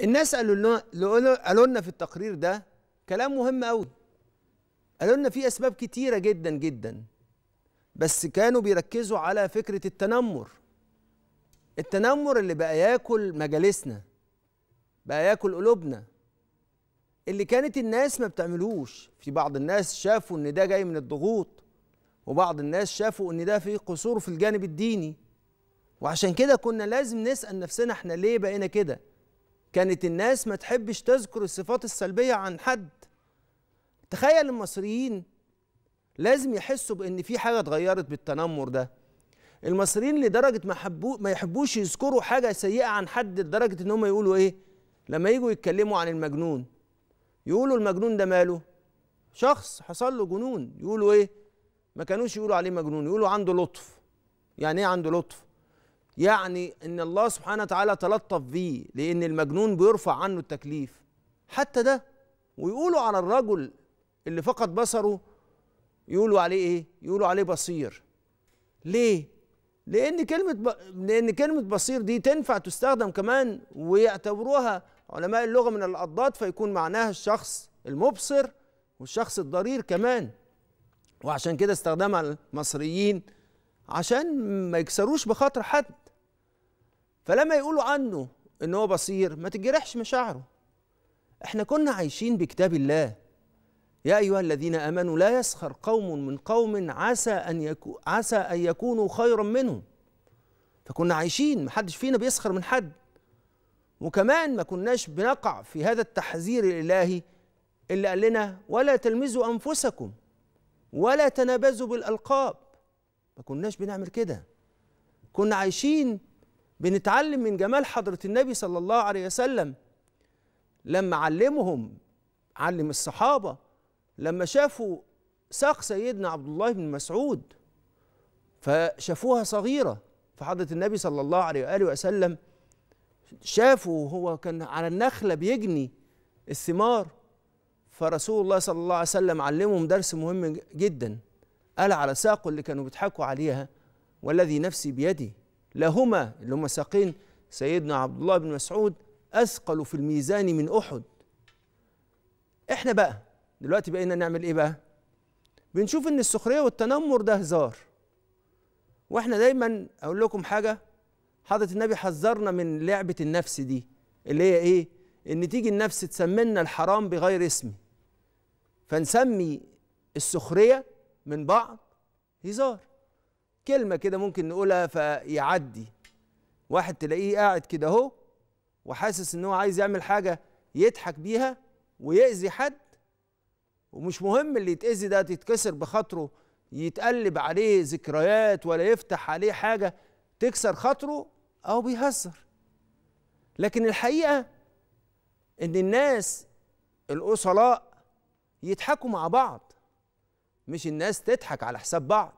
الناس قالوا لنا قالوا لنا في التقرير ده كلام مهم قوي قالوا لنا في اسباب كتيره جدا جدا بس كانوا بيركزوا على فكره التنمر التنمر اللي بقى ياكل مجالسنا بقى ياكل قلوبنا اللي كانت الناس ما بتعملوش في بعض الناس شافوا ان ده جاي من الضغوط وبعض الناس شافوا ان ده فيه قصور في الجانب الديني وعشان كده كنا لازم نسال نفسنا احنا ليه بقينا كده كانت الناس ما تحبش تذكر الصفات السلبية عن حد تخيل المصريين لازم يحسوا بان في حاجة اتغيرت بالتنمر ده المصريين لدرجة ما, حبو ما يحبوش يذكروا حاجة سيئة عن حد لدرجة ان هم يقولوا ايه لما يجوا يتكلموا عن المجنون يقولوا المجنون ده ماله شخص حصل له جنون يقولوا ايه ما كانوش يقولوا عليه مجنون يقولوا عنده لطف يعني ايه عنده لطف يعني ان الله سبحانه وتعالى تلطف بيه لان المجنون بيرفع عنه التكليف حتى ده ويقولوا على الرجل اللي فقد بصره يقولوا عليه ايه يقولوا عليه بصير ليه لان كلمه ب... لان كلمه بصير دي تنفع تستخدم كمان ويعتبروها علماء اللغه من الاضداد فيكون معناها الشخص المبصر والشخص الضرير كمان وعشان كده استخدمها المصريين عشان ما يكسروش بخاطر حد فلما يقولوا عنه ان هو بصير ما تتجرحش مشاعره احنا كنا عايشين بكتاب الله يا ايها الذين امنوا لا يسخر قوم من قوم عسى ان يكو عسى ان يكونوا خيرا منهم فكنا عايشين ما حدش فينا بيسخر من حد وكمان ما كناش بنقع في هذا التحذير الالهي اللي قال لنا ولا تلمزوا انفسكم ولا تنابزوا بالالقاب ما كناش بنعمل كده كنا عايشين بنتعلم من جمال حضرة النبي صلى الله عليه وسلم لما علمهم علم الصحابة لما شافوا ساق سيدنا عبد الله بن مسعود فشافوها صغيرة فحضرة النبي صلى الله عليه وآله وسلم شافوا هو كان على النخلة بيجني الثمار فرسول الله صلى الله عليه وسلم علمهم درس مهم جدا قال على ساقه اللي كانوا بيضحكوا عليها والذي نفسي بيدي لهما اللي هما ساقين سيدنا عبد الله بن مسعود أثقل في الميزان من أحد احنا بقى دلوقتي بقينا نعمل ايه بقى بنشوف ان السخرية والتنمر ده هزار واحنا دايما اقول لكم حاجة حضرة النبي حذرنا من لعبة النفس دي اللي هي ايه ان تيجي النفس تسمينا الحرام بغير اسم فنسمي السخرية من بعض هزار كلمة كده ممكن نقولها فيعدي واحد تلاقيه قاعد كده اهو وحاسس ان هو عايز يعمل حاجة يضحك بيها ويأذي حد ومش مهم اللي يتأذي ده تتكسر بخاطره يتقلب عليه ذكريات ولا يفتح عليه حاجة تكسر خاطره أو بيهزر لكن الحقيقة إن الناس الأصلاء يضحكوا مع بعض مش الناس تضحك على حساب بعض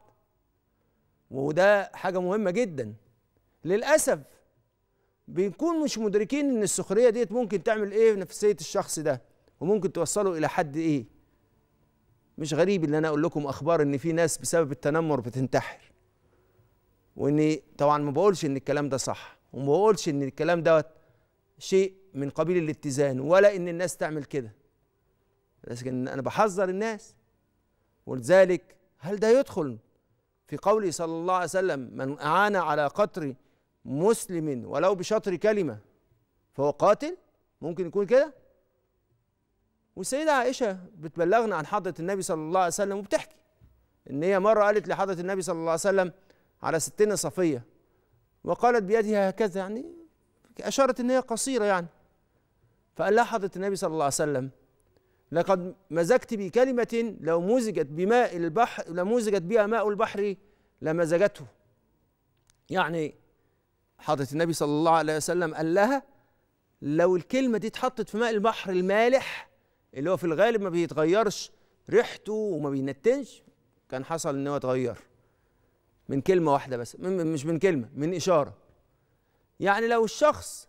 وده حاجة مهمة جدا للأسف بنكون مش مدركين ان السخرية ديت ممكن تعمل ايه في نفسية الشخص ده وممكن توصله الى حد ايه مش غريب ان انا اقول لكم اخبار ان في ناس بسبب التنمر بتنتحر واني طبعا ما بقولش ان الكلام ده صح وما بقولش ان الكلام دوت شيء من قبيل الاتزان ولا ان الناس تعمل كده لكن انا بحذر الناس ولذلك هل ده يدخل في قوله صلى الله عليه وسلم من أعان على قتل مسلم ولو بشطر كلمة فهو قاتل ممكن يكون كده والسيدة عائشة بتبلغنا عن حضرة النبي صلى الله عليه وسلم وبتحكي إن هي مرة قالت لحضرة النبي صلى الله عليه وسلم على ستنا صفية وقالت بيدها هكذا يعني أشارت إن هي قصيرة يعني فقال لها حضرة النبي صلى الله عليه وسلم لقد مزجت بكلمة لو مزجت بماء البحر لمزجت بها ماء البحر لمزجته يعني حضرة النبي صلى الله عليه وسلم قال لها لو الكلمة دي اتحطت في ماء البحر المالح اللي هو في الغالب ما بيتغيرش ريحته وما بينتنش كان حصل ان هو اتغير من كلمة واحدة بس مش من كلمة من إشارة يعني لو الشخص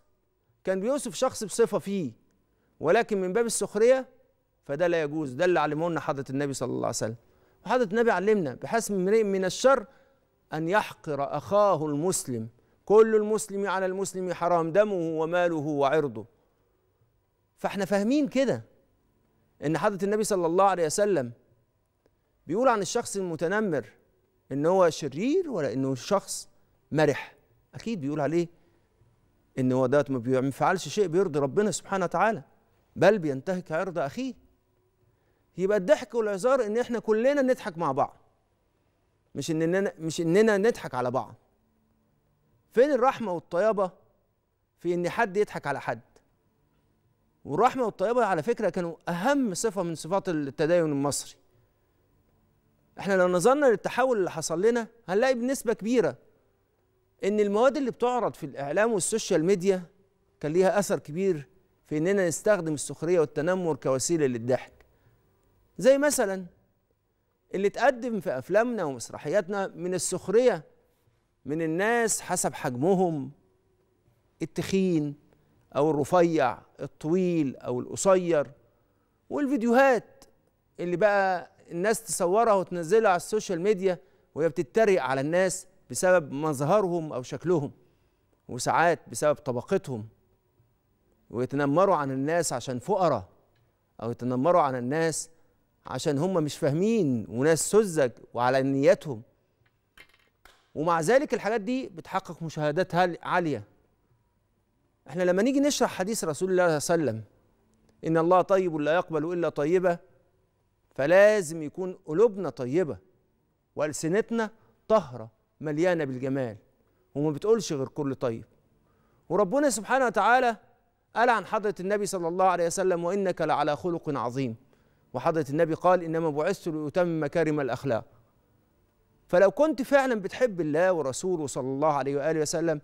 كان بيوصف شخص بصفة فيه ولكن من باب السخرية فده لا يجوز ده اللي علمه لنا حضره النبي صلى الله عليه وسلم وحضره النبي علمنا بحسب امرئ من الشر ان يحقر اخاه المسلم كل المسلم على المسلم حرام دمه وماله وعرضه فاحنا فاهمين كده ان حضره النبي صلى الله عليه وسلم بيقول عن الشخص المتنمر ان هو شرير ولا انه شخص مرح اكيد بيقول عليه ان هو دوت ما بيفعلش شيء بيرضي ربنا سبحانه وتعالى بل بينتهك عرض اخيه يبقى الضحك والهزار ان احنا كلنا نضحك مع بعض مش اننا مش اننا نضحك على بعض فين الرحمه والطيبه في ان حد يضحك على حد والرحمه والطيبه على فكره كانوا اهم صفه من صفات التدين المصري احنا لو نظرنا للتحول اللي حصل لنا هنلاقي بنسبه كبيره ان المواد اللي بتعرض في الاعلام والسوشيال ميديا كان ليها اثر كبير في اننا نستخدم السخريه والتنمر كوسيله للضحك زي مثلا اللي اتقدم في افلامنا ومسرحياتنا من السخريه من الناس حسب حجمهم التخين او الرفيع الطويل او القصير والفيديوهات اللي بقى الناس تصورها وتنزلها على السوشيال ميديا وهي بتتريق على الناس بسبب مظهرهم او شكلهم وساعات بسبب طبقتهم ويتنمروا عن الناس عشان فقراء او يتنمروا عن الناس عشان هم مش فاهمين وناس سذج وعلى نياتهم ومع ذلك الحاجات دي بتحقق مشاهدات عاليه احنا لما نيجي نشرح حديث رسول الله صلى الله عليه وسلم ان الله طيب لا يقبل الا طيبه فلازم يكون قلوبنا طيبه والسنتنا طهره مليانه بالجمال وما بتقولش غير كل طيب وربنا سبحانه وتعالى قال عن حضره النبي صلى الله عليه وسلم وانك لعلى خلق عظيم وحضرة النبي قال إنما بعثت لأتم مكارم الأخلاق فلو كنت فعلا بتحب الله ورسوله صلى الله عليه وآله وسلم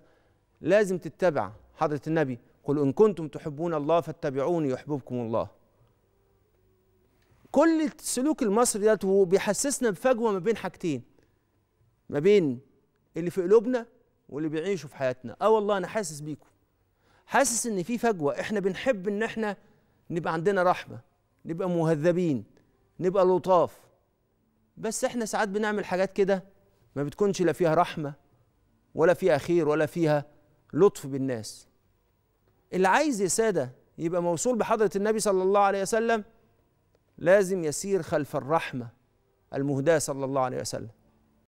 لازم تتبع حضرة النبي قل إن كنتم تحبون الله فاتبعوني يحببكم الله كل السلوك المصري ده هو بيحسسنا بفجوة ما بين حاجتين ما بين اللي في قلوبنا واللي بيعيشوا في حياتنا اه والله انا حاسس بيكم حاسس ان في فجوه احنا بنحب ان احنا نبقى عندنا رحمه نبقى مهذبين نبقى لطاف بس احنا ساعات بنعمل حاجات كده ما بتكونش لا فيها رحمه ولا فيها خير ولا فيها لطف بالناس اللي عايز يا ساده يبقى موصول بحضره النبي صلى الله عليه وسلم لازم يسير خلف الرحمه المهداه صلى الله عليه وسلم